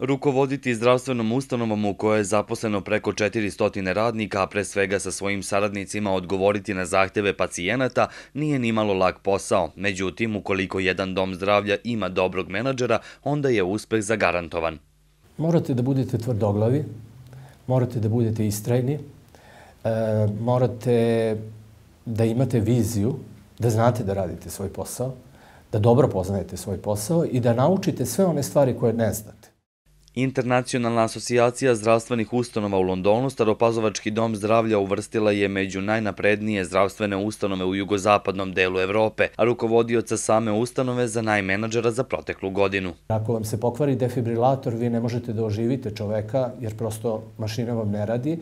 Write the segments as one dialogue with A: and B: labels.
A: Rukovoditi zdravstvenom ustanovom u kojoj je zaposleno preko 400 radnika, a pre svega sa svojim saradnicima odgovoriti na zahteve pacijenata, nije ni malo lak posao. Međutim, ukoliko jedan dom zdravlja ima dobrog menadžera, onda je uspeh zagarantovan.
B: Morate da budete tvrdoglavi, morate da budete istrajni, e, morate da imate viziju, da znate da radite svoj posao, da dobro poznajete svoj posao i da naučite sve one stvari koje ne znate.
A: Internacionalna asocijacija zdravstvenih ustanova u Londonu Staropazovački dom zdravlja uvrstila je među najnaprednije zdravstvene ustanove u jugozapadnom delu Evrope, a rukovodioca same ustanove za najmenadžera za proteklu godinu.
B: Ako vam se pokvari defibrilator, vi ne možete da oživite čoveka jer prosto mašina vam ne radi,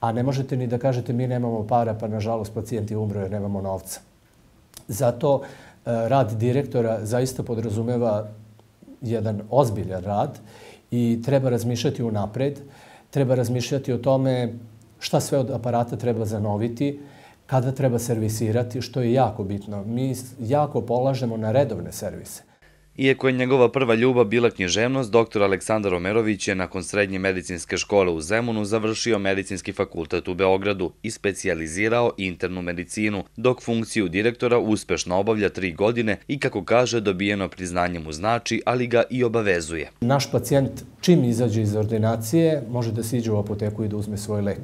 B: a ne možete ni da kažete mi nemamo para pa nažalost pacijenti je jer nemamo novca. Zato eh, rad direktora zaista podrazumeva jedan ozbiljan rad i treba razmišljati u napred, treba razmišljati o tome šta sve od aparata treba zanoviti, kada treba servisirati, što je jako bitno. Mi jako polažemo na redovne servise.
A: Iako je njegova prva ljubav bila knježevnost, doktor Aleksandar Omerović je nakon srednje medicinske škole u Zemunu završio medicinski fakultet u Beogradu i specializirao internu medicinu, dok funkciju direktora uspešno obavlja tri godine i, kako kaže, dobijeno priznanje mu znači, ali ga i obavezuje.
B: Naš pacijent čim izađe iz ordinacije može da siđe u apoteku i da uzme svoj lek.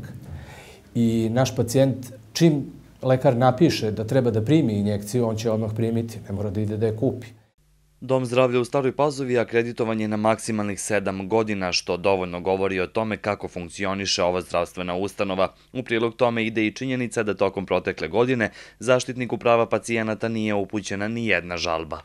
B: I naš pacijent čim lekar napiše da treba da primi injekciju, on će odmah primiti, ne mora da ide da je kupi.
A: Dom zdravlja u Staroj Pazovi akreditovan je na maksimalnih sedam godina, što dovoljno govori o tome kako funkcioniše ova zdravstvena ustanova. U prilog tome ide i činjenica da tokom protekle godine zaštitniku prava pacijenata nije upućena ni jedna žalba.